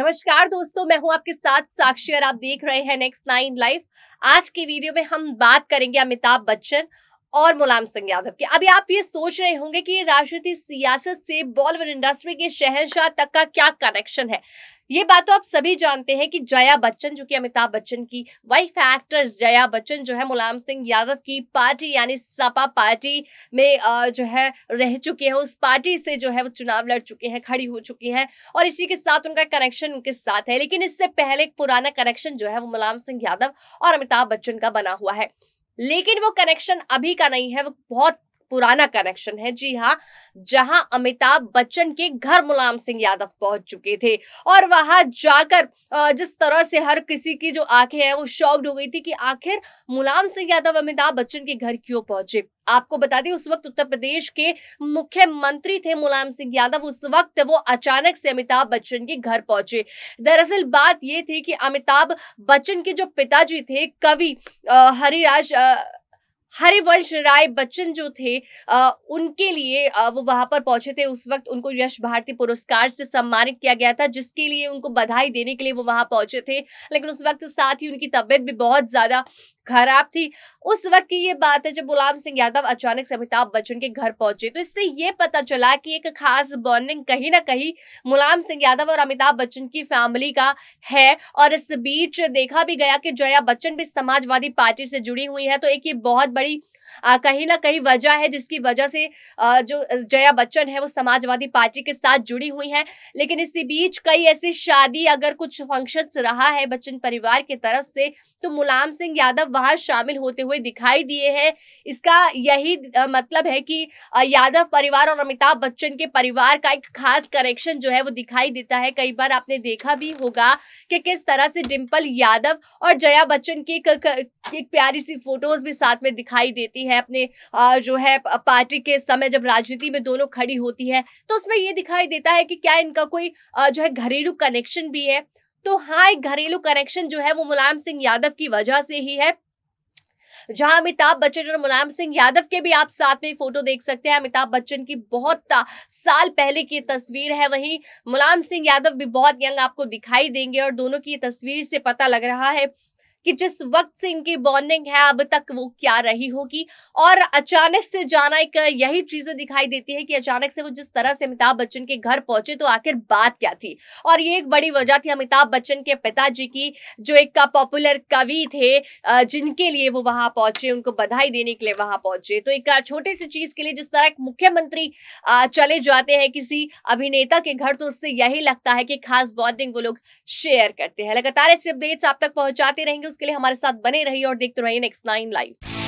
नमस्कार दोस्तों मैं हूं आपके साथ साक्षी और आप देख रहे हैं नेक्स्ट नाइन लाइफ आज के वीडियो में हम बात करेंगे अमिताभ बच्चन और मुलायम सिंह यादव के अभी आप ये सोच रहे होंगे कि राजनीति सियासत से बॉलीवुड इंडस्ट्री के शहनशाह तक का क्या कनेक्शन है ये बात तो आप सभी जानते हैं कि जया बच्चन जो कि अमिताभ बच्चन की वाइफ एक्टर जया बच्चन जो है मुलायम सिंह यादव की पार्टी यानी सपा पार्टी में जो है रह चुके हैं उस पार्टी से जो है वो चुनाव लड़ चुके हैं खड़ी हो चुकी हैं और इसी के साथ उनका कनेक्शन उनके साथ है लेकिन इससे पहले एक पुराना कनेक्शन जो है वो मुलायम सिंह यादव और अमिताभ बच्चन का बना हुआ है लेकिन वो कनेक्शन अभी का नहीं है वो बहुत पुराना कनेक्शन है जी हाँ जहां अमिताभ बच्चन के घर मुलायम सिंह यादव पहुंच चुके थे और वहां जाकर जिस तरह से हर किसी की जो आंखें हैं वो शॉक्ड हो गई थी कि आखिर मुलायम सिंह यादव अमिताभ बच्चन के घर क्यों पहुंचे आपको बता दें उस वक्त उत्तर प्रदेश के मुख्यमंत्री थे मुलायम सिंह यादव उस वक्त वो अचानक से अमिताभ बच्चन के घर पहुंचे दरअसल बात ये थी कि अमिताभ बच्चन के जो पिताजी थे कवि हरिराज हरिवंश राय बच्चन जो थे आ, उनके लिए आ, वो वहां पर पहुंचे थे उस वक्त उनको यश भारती पुरस्कार से सम्मानित किया गया था जिसके लिए उनको बधाई देने के लिए वो वहां पहुंचे थे लेकिन उस वक्त साथ ही उनकी तबीयत भी बहुत ज्यादा खराब थी उस वक्त की ये बात है जब गुलाम सिंह यादव अचानक से अमिताभ बच्चन के घर पहुंचे तो इससे ये पता चला कि एक खास बॉन्डिंग कहीं ना कहीं मुलायम सिंह यादव और अमिताभ बच्चन की फैमिली का है और इस बीच देखा भी गया कि जया बच्चन भी समाजवादी पार्टी से जुड़ी हुई है तो एक ये बहुत बड़ी कहीं ना कहीं वजह है जिसकी वजह से जो जया बच्चन है वो समाजवादी पार्टी के साथ जुड़ी हुई है लेकिन इसी बीच कई ऐसी शादी अगर कुछ फंक्शन रहा है बच्चन परिवार की तरफ से तो मुलायम सिंह यादव वहां शामिल होते हुए दिखाई दिए हैं इसका यही मतलब है कि यादव परिवार और अमिताभ बच्चन के परिवार का एक खास कनेक्शन जो है वो दिखाई देता है कई बार आपने देखा भी होगा कि किस तरह से डिम्पल यादव और जया बच्चन की एक प्यारी सी फोटोज भी साथ में दिखाई देती होती है अपने जो है पार्टी के समय जब राजनीति में दोनों खड़ी होती है तो उसमें ये दिखाई देता है कि क्या इनका कोई जो है घरेलू कनेक्शन भी है तो हाँ एक घरेलू कनेक्शन जो है वो मुलायम सिंह यादव की वजह से ही है जहां अमिताभ बच्चन और मुलायम सिंह यादव के भी आप साथ में फोटो देख सकते हैं अमिताभ बच्चन की बहुत साल पहले की तस्वीर है वहीं मुलायम सिंह यादव भी बहुत यंग आपको दिखाई देंगे और दोनों की तस्वीर से पता लग रहा है कि जिस वक्त से इनकी बॉन्डिंग है अब तक वो क्या रही होगी और अचानक से जाना एक यही चीजें दिखाई देती है कि अचानक से वो जिस तरह से अमिताभ बच्चन के घर पहुंचे तो आखिर बात क्या थी और ये एक बड़ी वजह थी अमिताभ बच्चन के पिताजी की जो एक का पॉपुलर कवि थे जिनके लिए वो वहां पहुंचे उनको बधाई देने के लिए वहां पहुंचे तो एक छोटी सी चीज के लिए जिस तरह एक मुख्यमंत्री चले जाते हैं किसी अभिनेता के घर तो उससे यही लगता है कि खास बॉन्डिंग वो लोग शेयर करते हैं लगातार ऐसे अपडेट्स आप तक पहुंचाते रहेंगे उसके लिए हमारे साथ बने रहिए और देखते रहिए नेक्स्ट नाइन लाइव